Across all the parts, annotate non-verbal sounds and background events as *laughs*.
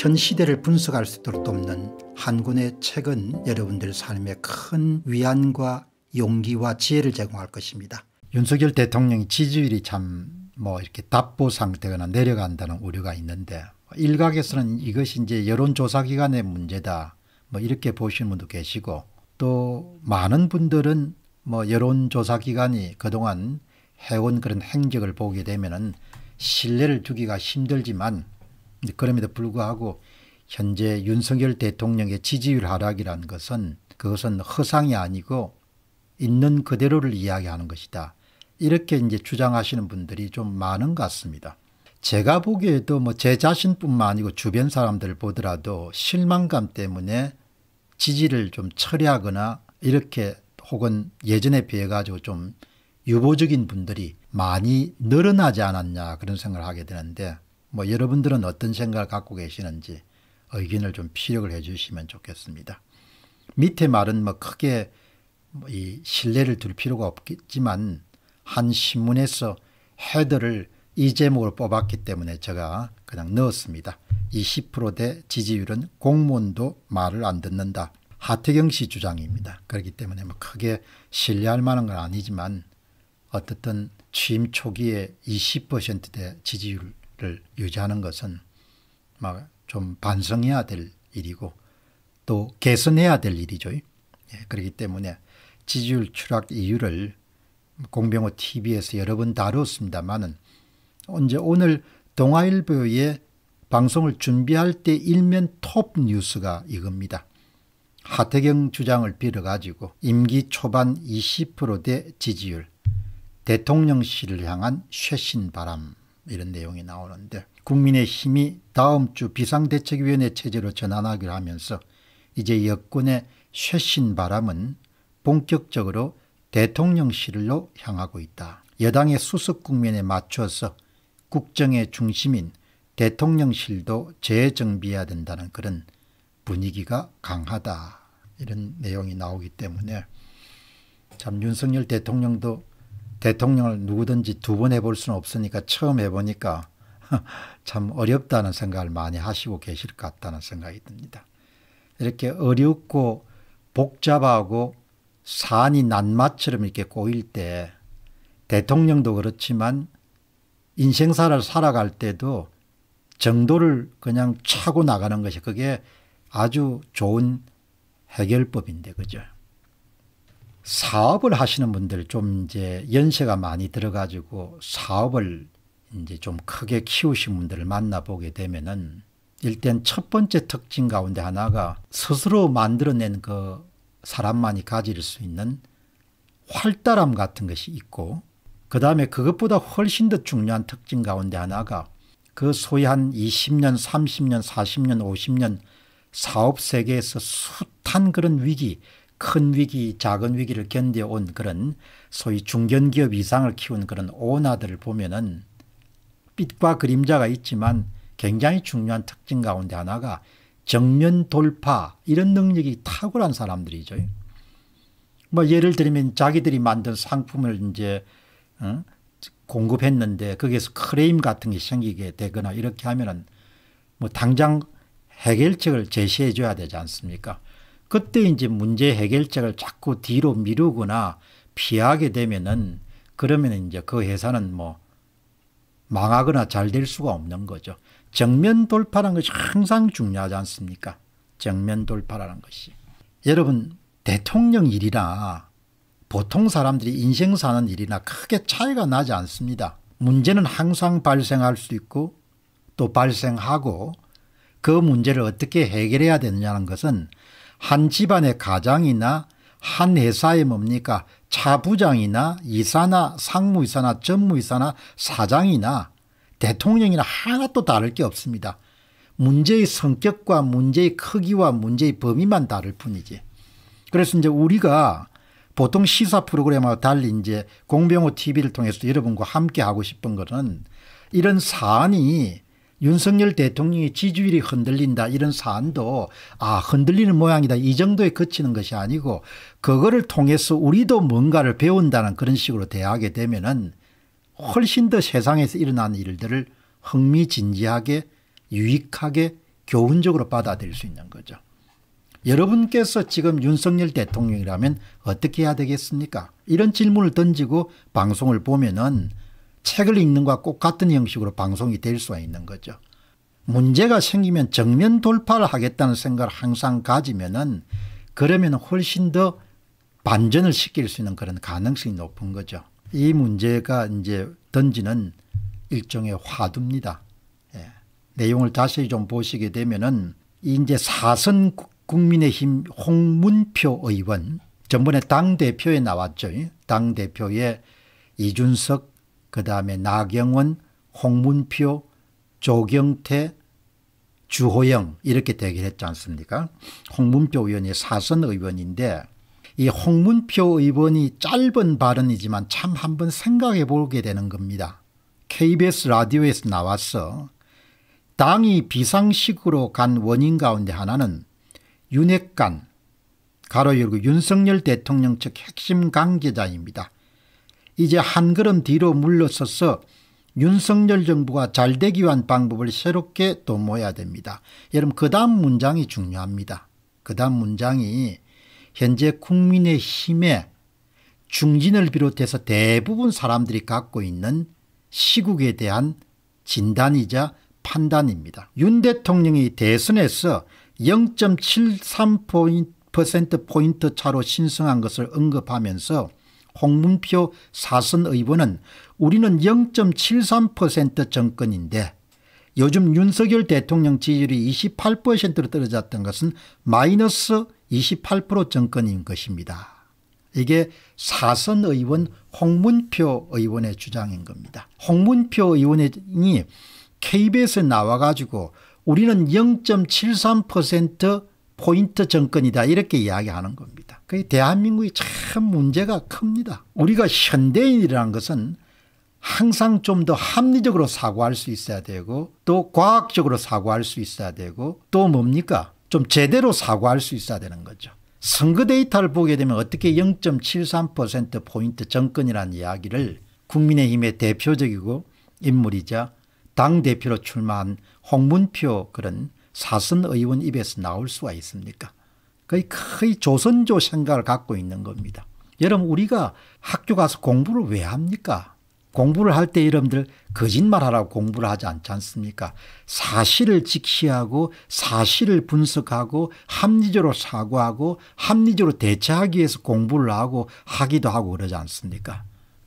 현 시대를 분석할 수 있도록 돕는 한군의 책은 여러분들 삶에 큰 위안과 용기와 지혜를 제공할 것입니다. 윤석열 대통령이 지지율이 참 뭐 이렇게 답보 상태거나 내려간다는 우려가 있는데 일각에서는 이것이 이제 여론조사 기관의 문제다 뭐 이렇게 보시는 분도 계시고 또 많은 분들은 뭐 여론조사 기관이 그동안 해온 그런 행적을 보게 되면은 신뢰를 주기가 힘들지만 그럼에도 불구하고 현재 윤석열 대통령의 지지율 하락이라는 것은 그것은 허상이 아니고 있는 그대로를 이야기하는 것이다. 이렇게 이제 주장하시는 분들이 좀 많은 것 같습니다. 제가 보기에도 뭐 제 자신뿐만 아니고 주변 사람들 보더라도 실망감 때문에 지지를 좀 처리하거나 이렇게 혹은 예전에 비해 가지고 좀 유보적인 분들이 많이 늘어나지 않았냐 그런 생각을 하게 되는데 뭐 여러분들은 어떤 생각을 갖고 계시는지 의견을 좀 피력을 해 주시면 좋겠습니다. 밑에 말은 뭐 크게 뭐 이 신뢰를 둘 필요가 없겠지만 한 신문에서 헤더를 이제목으 뽑았기 때문에 제가 그냥 넣었습니다. 20%대 지지율은 공무원도 말을 안 듣는다. 하태경 씨 주장입니다. 그렇기 때문에 뭐 크게 신뢰할 만한 건 아니지만 어떻든 취임 초기에 20%대 지지율 를 유지하는 것은 막 좀 반성해야 될 일이고 또 개선해야 될 일이죠. 예, 그렇기 때문에 지지율 추락 이유를 공병호 TV에서 여러 번 다뤘습니다만은 언제 오늘 동아일보의 방송을 준비할 때 일면 톱 뉴스가 이겁니다. 하태경 주장을 빌어가지고 임기 초반 20%대 지지율, 대통령실을 향한 쇄신 바람 이런 내용이 나오는데 국민의힘이 다음 주 비상대책위원회 체제로 전환하기로 하면서 이제 여권의 쇄신 바람은 본격적으로 대통령실로 향하고 있다. 여당의 수석 국면에 맞춰서 국정의 중심인 대통령실도 재정비해야 된다는 그런 분위기가 강하다. 이런 내용이 나오기 때문에 참 윤석열 대통령도 대통령을 누구든지 두 번 해볼 수는 없으니까 처음 해보니까 *laughs* 참 어렵다는 생각을 많이 하시고 계실 것 같다는 생각이 듭니다. 이렇게 어렵고 복잡하고 산이 난마처럼 이렇게 꼬일 때 대통령도 그렇지만 인생사를 살아갈 때도 정도를 그냥 차고 나가는 것이 그게 아주 좋은 해결법인데 그죠. 사업을 하시는 분들 좀 이제 연세가 많이 들어가지고 사업을 이제 좀 크게 키우신 분들을 만나보게 되면은 일단 첫 번째 특징 가운데 하나가 스스로 만들어낸 그 사람만이 가질 수 있는 활달함 같은 것이 있고 그 다음에 그것보다 훨씬 더 중요한 특징 가운데 하나가 그 소위 한 20년, 30년, 40년, 50년 사업 세계에서 숱한 그런 위기, 큰 위기 작은 위기를 견뎌온 그런 소위 중견기업 이상을 키운 그런 오너들을 보면은 빛과 그림자가 있지만 굉장히 중요한 특징 가운데 하나가 정면 돌파 이런 능력이 탁월한 사람들이죠. 뭐 예를 들면 자기들이 만든 상품을 이제 어? 공급했는데 거기에서 크레임 같은 게 생기게 되거나 이렇게 하면은 뭐 당장 해결책을 제시해 줘야 되지 않습니까? 그때 이제 문제 해결책을 자꾸 뒤로 미루거나 피하게 되면은 그러면 이제 그 회사는 뭐 망하거나 잘 될 수가 없는 거죠. 정면 돌파라는 것이 항상 중요하지 않습니까? 정면 돌파라는 것이. 여러분 대통령 일이나 보통 사람들이 인생 사는 일이나 크게 차이가 나지 않습니다. 문제는 항상 발생할 수 있고 또 발생하고 그 문제를 어떻게 해결해야 되느냐는 것은 한 집안의 가장이나 한 회사의 뭡니까 차부장이나 이사나 상무이사나 전무이사나 사장이나 대통령이나 하나도 다를 게 없습니다. 문제의 성격과 문제의 크기와 문제의 범위만 다를 뿐이지. 그래서 이제 우리가 보통 시사 프로그램하고 달리 이제 공병호 TV를 통해서 여러분과 함께 하고 싶은 것은 이런 사안이 윤석열 대통령의 지지율이 흔들린다 이런 사안도 아 흔들리는 모양이다 이 정도에 그치는 것이 아니고 그거를 통해서 우리도 뭔가를 배운다는 그런 식으로 대하게 되면은 훨씬 더 세상에서 일어난 일들을 흥미진지하게 유익하게 교훈적으로 받아들일 수 있는 거죠. 여러분께서 지금 윤석열 대통령이라면 어떻게 해야 되겠습니까? 이런 질문을 던지고 방송을 보면은 책을 읽는 것과 똑같은 형식으로 방송이 될 수가 있는 거죠. 문제가 생기면 정면 돌파를 하겠다는 생각을 항상 가지면은 그러면 훨씬 더 반전을 시킬 수 있는 그런 가능성이 높은 거죠. 이 문제가 이제 던지는 일종의 화두입니다. 예. 내용을 자세히 좀 보시게 되면은 이제 사선 국민의힘 홍문표 의원 전번에 당대표에 나왔죠. 당대표의 이준석 그 다음에 나경원, 홍문표, 조경태, 주호영 이렇게 대결했지 않습니까? 홍문표 의원이 사선 의원인데 이 홍문표 의원이 짧은 발언이지만 참 한번 생각해 보게 되는 겁니다. KBS 라디오에서 나왔어 당이 비상식으로 간 원인 가운데 하나는 윤핵관 가로 열고 윤석열 대통령 측 핵심 관계자입니다. 이제 한 걸음 뒤로 물러서서 윤석열 정부가 잘 되기 위한 방법을 새롭게 도모해야 됩니다. 여러분 그 다음 문장이 중요합니다. 그 다음 문장이 현재 국민의 힘에 중진을 비롯해서 대부분 사람들이 갖고 있는 시국에 대한 진단이자 판단입니다. 윤 대통령이 대선에서 0.73포인트 포인트 차로 신승한 것을 언급하면서 홍문표 사선 의원은 우리는 0.73% 정권인데 요즘 윤석열 대통령 지지율이 28%로 떨어졌던 것은 마이너스 28% 정권인 것입니다. 이게 사선 의원 홍문표 의원의 주장인 겁니다. 홍문표 의원이 KBS에 나와가지고 우리는 포인트 정권이다 이렇게 이야기하는 겁니다. 대한민국이 참 문제가 큽니다. 우리가 현대인이라는 것은 항상 좀 더 합리적으로 사고할 수 있어야 되고 또 과학적으로 사고할 수 있어야 되고 또 뭡니까 좀 제대로 사고할 수 있어야 되는 거죠. 선거 데이터를 보게 되면 어떻게 0.73%포인트 정권이라는 이야기를 국민의힘의 대표적이고 인물이자 당대표로 출마한 홍문표 그런 사선 의원 입에서 나올 수가 있습니까? 거의 거의 조선조 생각을 갖고 있는 겁니다. 여러분 우리가 학교 가서 공부를 왜 합니까? 공부를 할 때 여러분들 거짓말하라고 공부를 하지 않지 않습니까? 사실을 직시하고 사실을 분석하고 합리적으로 사고하고 합리적으로 대처하기 위해서 공부를 하고 하기도 하고 그러지 않습니까?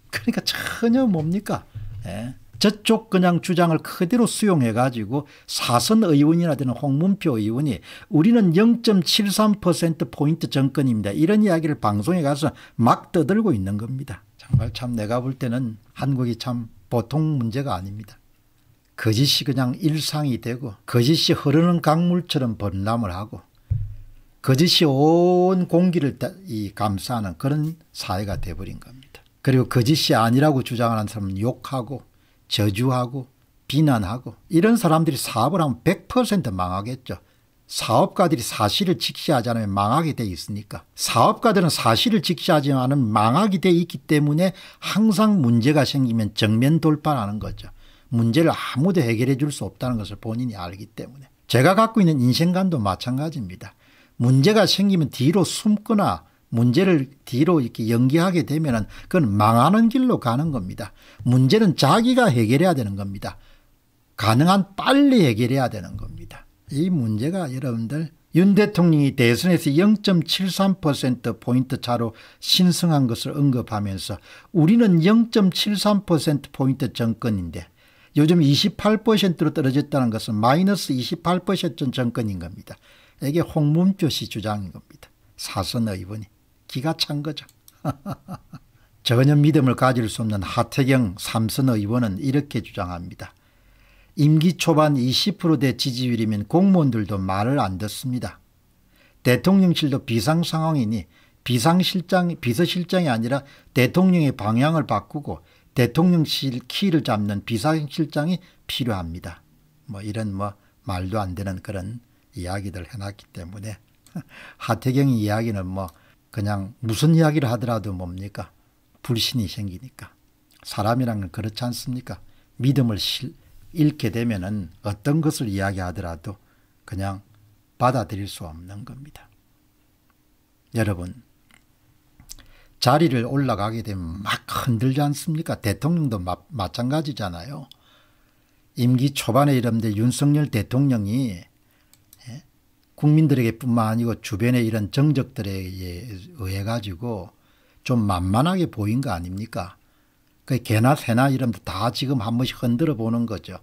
그러니까 전혀 뭡니까? 예. 저쪽 그냥 주장을 그대로 수용해 가지고 사선 의원이나 되는 홍문표 의원이 우리는 0.73%포인트 정권입니다. 이런 이야기를 방송에 가서 막 떠들고 있는 겁니다. 정말 참 내가 볼 때는 한국이 참 보통 문제가 아닙니다. 거짓이 그냥 일상이 되고 거짓이 흐르는 강물처럼 범람을 하고 거짓이 온 공기를 이 감싸는 그런 사회가 돼버린 겁니다. 그리고 거짓이 아니라고 주장하는 사람은 욕하고 저주하고 비난하고 이런 사람들이 사업을 하면 100% 망하겠죠. 사업가들이 사실을 직시하지 않으면 망하게 돼 있으니까 사업가들은 사실을 직시하지 않으면 망하게 돼 있기 때문에 항상 문제가 생기면 정면 돌파하는 거죠. 문제를 아무도 해결해 줄 수 없다는 것을 본인이 알기 때문에 제가 갖고 있는 인생관도 마찬가지입니다. 문제가 생기면 뒤로 숨거나 문제를 뒤로 이렇게 연기하게 되면은 그건 망하는 길로 가는 겁니다. 문제는 자기가 해결해야 되는 겁니다. 가능한 빨리 해결해야 되는 겁니다. 이 문제가 여러분들 윤 대통령이 대선에서 0.73%포인트 차로 신승한 것을 언급하면서 우리는 0.73%포인트 정권인데 요즘 28%로 떨어졌다는 것은 마이너스 28% 정권인 겁니다. 이게 홍문표 씨 주장인 겁니다. 사선 의원이. 기가 찬 거죠. *laughs* 전혀 믿음을 가질 수 없는 하태경 삼선 의원은 이렇게 주장합니다. 임기 초반 20%대 지지율이면 공무원들도 말을 안 듣습니다. 대통령실도 비상 상황이니 비상실장, 비서실장이 아니라 대통령의 방향을 바꾸고 대통령실 키를 잡는 비상실장이 필요합니다. 뭐 이런 뭐 말도 안 되는 그런 이야기들 해놨기 때문에 *laughs* 하태경 이야기는 뭐 그냥 무슨 이야기를 하더라도 뭡니까? 불신이 생기니까. 사람이란 건 그렇지 않습니까? 믿음을 잃게 되면은 어떤 것을 이야기하더라도 그냥 받아들일 수 없는 겁니다. 여러분, 자리를 올라가게 되면 막 흔들지 않습니까? 대통령도 마, 마찬가지잖아요. 임기 초반에 이런데 윤석열 대통령이 국민들에게뿐만 아니고 주변의 이런 정적들에 의해 가지고 좀 만만하게 보인 거 아닙니까? 그 개나 새나 이런 다 지금 한 번씩 흔들어 보는 거죠.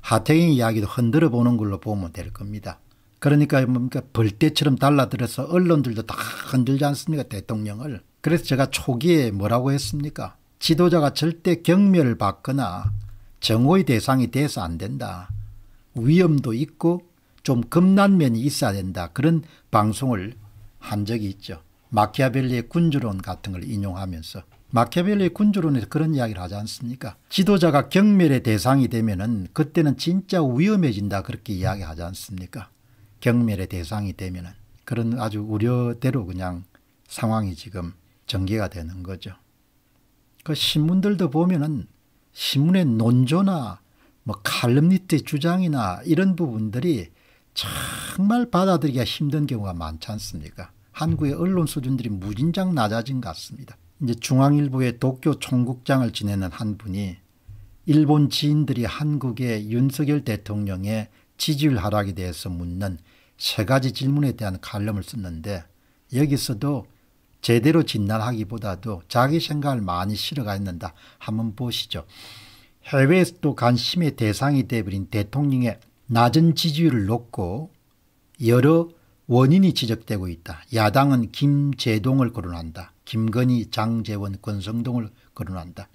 하태경 이야기도 흔들어 보는 걸로 보면 될 겁니다. 그러니까 뭡니까 벌떼처럼 달라들어서 언론들도 다 흔들지 않습니까 대통령을. 그래서 제가 초기에 뭐라고 했습니까? 지도자가 절대 경멸을 받거나 정오의 대상이 돼서 안 된다. 위험도 있고 좀 겁난면이 있어야 된다. 그런 방송을 한 적이 있죠. 마키아벨리의 군주론 같은 걸 인용하면서 마키아벨리의 군주론에서 그런 이야기를 하지 않습니까? 지도자가 경멸의 대상이 되면 은 그때는 진짜 위험해진다 그렇게 이야기하지 않습니까? 경멸의 대상이 되면 은 그런 아주 우려대로 그냥 상황이 지금 전개가 되는 거죠. 그 신문들도 보면은 신문의 논조나 뭐 칼럼니트의 주장이나 이런 부분들이 정말 받아들이기가 힘든 경우가 많지 않습니까? 한국의 언론 수준들이 무진장 낮아진 것 같습니다. 이제 중앙일보의 도쿄 총국장을 지내는 한 분이 일본 지인들이 한국의 윤석열 대통령의 지지율 하락에 대해서 묻는 세 가지 질문에 대한 칼럼을 썼는데 여기서도 제대로 진단하기보다도 자기 생각을 많이 실어가 있는다. 한번 보시죠. 해외에서도 관심의 대상이 되어버린 대통령의 낮은 지지율을 놓고 여러 원인이 지적되고 있다. 야당은 김재동을 거론한다. 김건희, 장재원, 권성동을 거론한다.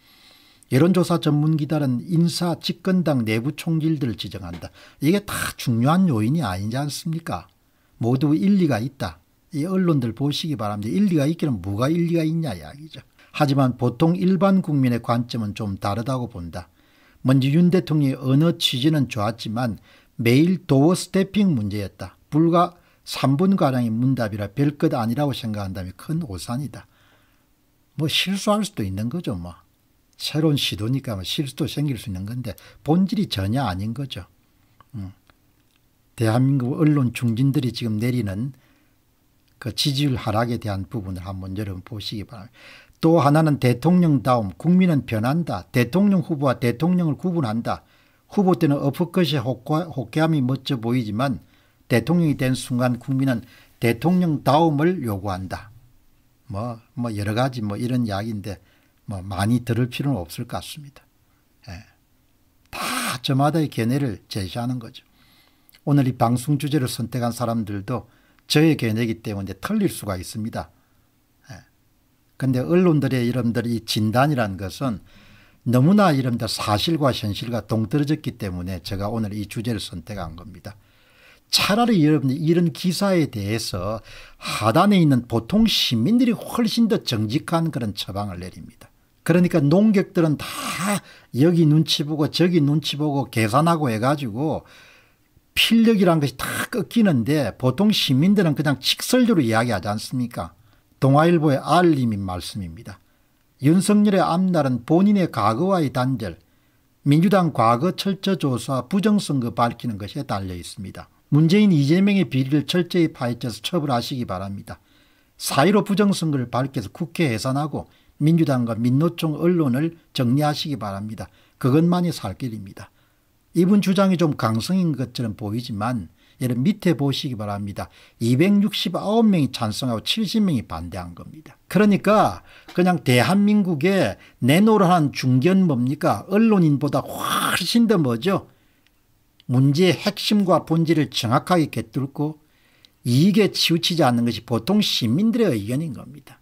여론조사 전문기관은 인사 집권당 내부 총질들을 지정한다. 이게 다 중요한 요인이 아니지 않습니까? 모두 일리가 있다. 이 언론들 보시기 바랍니다. 일리가 있기는 뭐가 일리가 있냐 이야기죠. 하지만 보통 일반 국민의 관점은 좀 다르다고 본다. 먼저 윤 대통령의 언어 취지는 좋았지만 매일 도어 스태핑 문제였다. 불과 3분가량의 문답이라 별것 아니라고 생각한다면 큰 오산이다. 뭐 실수할 수도 있는 거죠. 뭐 새로운 시도니까 뭐 실수도 생길 수 있는 건데 본질이 전혀 아닌 거죠. 음. 대한민국 언론 중진들이 지금 내리는 그 지지율 하락에 대한 부분을 한번 여러분 보시기 바랍니다. 또 하나는 대통령다움, 국민은 변한다. 대통령 후보와 대통령을 구분한다. 후보 때는 어프컷이 혹쾌함이 멋져 보이지만 대통령이 된 순간 국민은 대통령다움을 요구한다. 뭐, 뭐 여러 가지 뭐 이런 이야기인데 뭐 많이 들을 필요는 없을 것 같습니다. 예. 다 저마다의 견해를 제시하는 거죠. 오늘 이 방송 주제를 선택한 사람들도 저의 견해이기 때문에 틀릴 수가 있습니다. 근데 언론들의 이름들이 진단이란 것은 너무나 이름들 사실과 현실과 동떨어졌기 때문에 제가 오늘 이 주제를 선택한 겁니다. 차라리 여러분 이런 기사에 대해서 하단에 있는 보통 시민들이 훨씬 더 정직한 그런 처방을 내립니다. 그러니까 농객들은 다 여기 눈치 보고 저기 눈치 보고 계산하고 해가지고 필력이란 것이 다 꺾이는데 보통 시민들은 그냥 직설적으로 이야기하지 않습니까? 동아일보의 알림인 말씀입니다. 윤석열의 앞날은 본인의 과거와의 단절, 민주당 과거 철저 조사 부정선거 밝히는 것에 달려 있습니다. 문재인 이재명의 비리를 철저히 파헤쳐서 처벌하시기 바랍니다. 사1로 부정선거를 밝혀서 국회 해산하고 민주당과 민노총 언론을 정리하시기 바랍니다. 그것만이 살 길입니다. 이분 주장이 좀 강성인 것처럼 보이지만 여러분 밑에 보시기 바랍니다. 269명이 찬성하고 70명이 반대한 겁니다. 그러니까 그냥 대한민국에 내노라한 중견 뭡니까? 언론인보다 훨씬 더 뭐죠? 문제의 핵심과 본질을 정확하게 깨뚫고 이익에 치우치지 않는 것이 보통 시민들의 의견인 겁니다.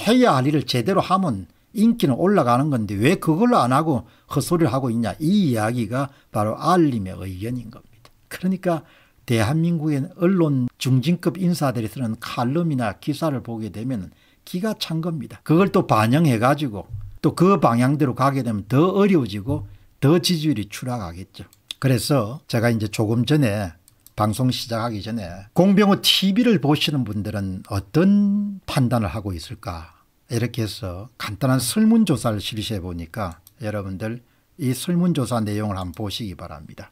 해야 할 일을 제대로 하면 인기는 올라가는 건데 왜 그걸 로안 하고 헛소리를 하고 있냐 이 이야기가 바로 알림의 의견인 겁니다. 그러니까 대한민국의 언론 중진급 인사들이 쓰는 칼럼이나 기사를 보게 되면 기가 찬 겁니다. 그걸 또 반영해가지고 또 그 방향대로 가게 되면 더 어려워지고 더 지지율이 추락하겠죠. 그래서 제가 이제 조금 전에 방송 시작하기 전에 공병호 TV를 보시는 분들은 어떤 판단을 하고 있을까 이렇게 해서 간단한 설문조사를 실시해 보니까 여러분들 이 설문조사 내용을 한번 보시기 바랍니다.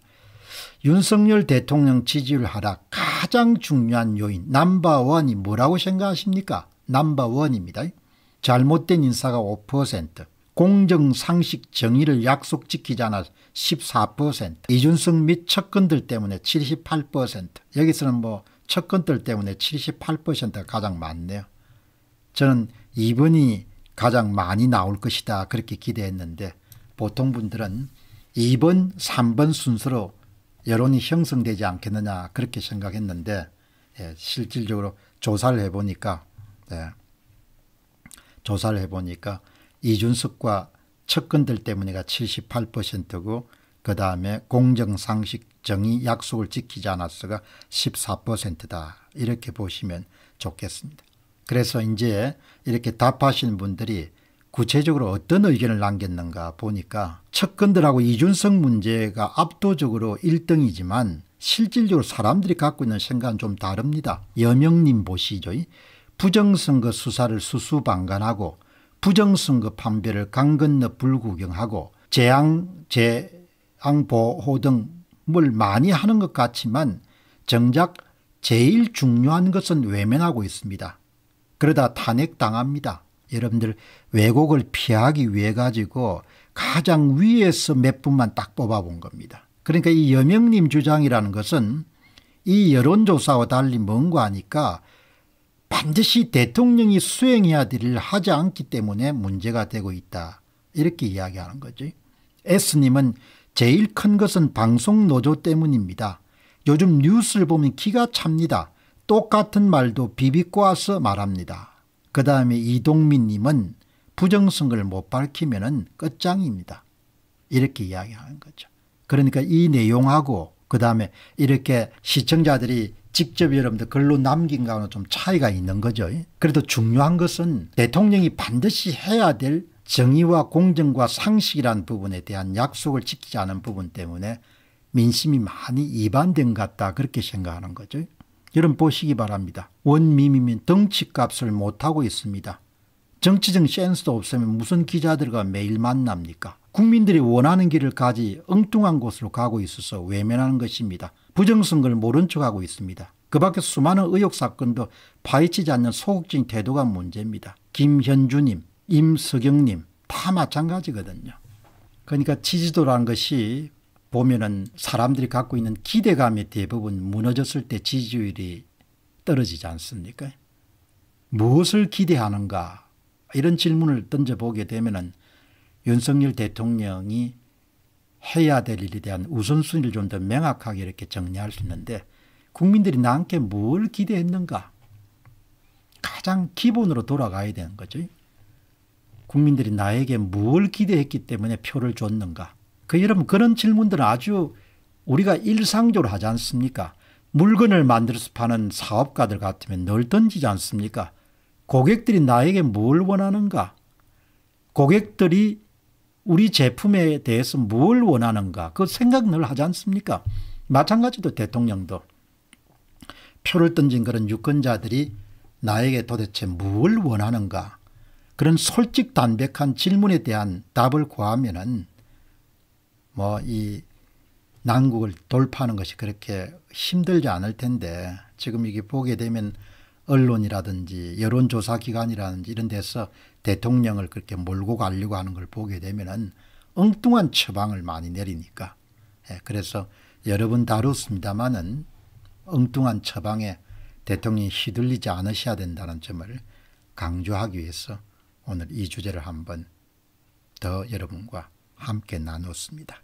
윤석열 대통령 지지율 하락 가장 중요한 요인 남바원이 뭐라고 생각하십니까? 남바원입니다. 잘못된 인사가 5%, 공정상식 정의를 약속 지키지 아 14%, 이준석 및 측근들 때문에 78%, 여기서는 뭐 측근들 때문에 78%가 가장 많네요. 저는 2번이 가장 많이 나올 것이다 그렇게 기대했는데 보통 분들은 2번, 3번 순서로 여론이 형성되지 않겠느냐 그렇게 생각했는데 예, 실질적으로 조사를 해보니까 예, 조사를 해보니까 이준석과 측근들 때문에가 78%고 그 다음에 공정상식 정의 약속을 지키지 않았어가 14%다 이렇게 보시면 좋겠습니다. 그래서 이제 이렇게 답하시는 분들이 구체적으로 어떤 의견을 남겼는가 보니까 측근들하고 이준석 문제가 압도적으로 1등이지만 실질적으로 사람들이 갖고 있는 생각은 좀 다릅니다. 여명님 보시죠. 부정선거 수사를 수수방관하고 부정선거 판별을 강 건너 불구경하고 재앙, 재앙보호 등 뭘 많이 하는 것 같지만 정작 제일 중요한 것은 외면하고 있습니다. 그러다 탄핵당합니다. 여러분들 왜곡을 피하기 위해 가지고 가장 위에서 몇 분만 딱 뽑아본 겁니다. 그러니까 이 여명님 주장이라는 것은 이 여론조사와 달리 뭔가 하니까 반드시 대통령이 수행해야 될 일을 하지 않기 때문에 문제가 되고 있다. 이렇게 이야기하는 거죠. S님은 제일 큰 것은 방송 노조 때문입니다. 요즘 뉴스를 보면 기가 찹니다. 똑같은 말도 비비꼬아서 말합니다. 그 다음에 이동민님은 부정성을 못밝히면 끝장입니다. 이렇게 이야기하는 거죠. 그러니까 이 내용하고 그 다음에 이렇게 시청자들이 직접 여러분들 글로 남긴 거와는 좀 차이가 있는 거죠. 그래도 중요한 것은 대통령이 반드시 해야 될 정의와 공정과 상식이란 부분에 대한 약속을 지키지 않은 부분 때문에 민심이 많이 이반된 것 같다 그렇게 생각하는 거죠. 여러분 보시기 바랍니다. 원미미는 덩치값을 못하고 있습니다. 정치적 센스도 없으면 무슨 기자들과 매일 만납니까? 국민들이 원하는 길을 가지 엉뚱한 곳으로 가고 있어서 외면하는 것입니다. 부정선거를 모른 척하고 있습니다. 그 밖에 수많은 의혹 사건도 파헤치지 않는 소극적인 태도가 문제입니다. 김현주님, 임석영님 다 마찬가지거든요. 그러니까 지지도라는 것이 보면은 사람들이 갖고 있는 기대감이 대부분 무너졌을 때 지지율이 떨어지지 않습니까? 무엇을 기대하는가 이런 질문을 던져보게 되면은 윤석열 대통령이 해야 될 일에 대한 우선순위를 좀 더 명확하게 이렇게 정리할 수 있는데 국민들이 나한테 뭘 기대했는가 가장 기본으로 돌아가야 되는 거죠. 국민들이 나에게 뭘 기대했기 때문에 표를 줬는가 그 여러분 그런 질문들은 아주 우리가 일상적으로 하지 않습니까? 물건을 만들어서 파는 사업가들 같으면 널 던지지 않습니까? 고객들이 나에게 뭘 원하는가? 고객들이 우리 제품에 대해서 뭘 원하는가? 그 생각 늘 하지 않습니까? 마찬가지로 대통령도 표를 던진 그런 유권자들이 나에게 도대체 뭘 원하는가? 그런 솔직 담백한 질문에 대한 답을 구하면은 뭐이 난국을 돌파하는 것이 그렇게 힘들지 않을 텐데 지금 이게 보게 되면 언론이라든지 여론조사기관이라든지 이런 데서 대통령을 그렇게 몰고 가려고 하는 걸 보게 되면은 엉뚱한 처방을 많이 내리니까 예, 그래서 여러 분 다뤘습니다마는 엉뚱한 처방에 대통령이 휘둘리지 않으셔야 된다는 점을 강조하기 위해서 오늘 이 주제를 한번 더 여러분과 함께 나눴습니다.